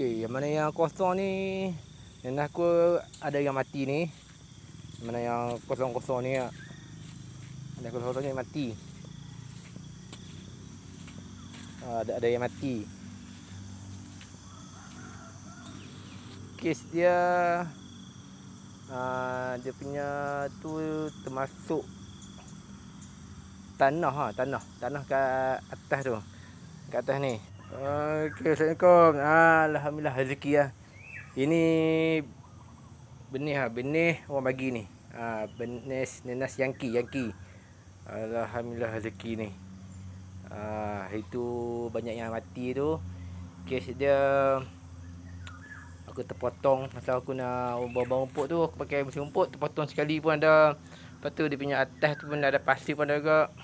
Okey, yang mana yang kosong ni yang dah aku ada yang mati ni. Yang mana yang kosong-kosong ni ada ah. kosong-kosong yang mati. Ah, ada ada yang mati. Kes dia ah, dia punya tu termasuk tanah ha tanah tanah kat atas tu kat atas ni Ah, Okey, Assalamualaikum. Ah, Alhamdulillah rezeki ah. Ini benih ah, benih orang bagi ni. Ah, benih nenas yangki, yangki. Alhamdulillah rezeki ni. Ah, itu banyak yang mati tu. Kes dia aku terpotong masa aku nak ubah bau rumput tu, aku pakai mesin rumput terpotong sekali pun ada. Lepas tu dia punya atas tu pun ada pasir pun ada juga.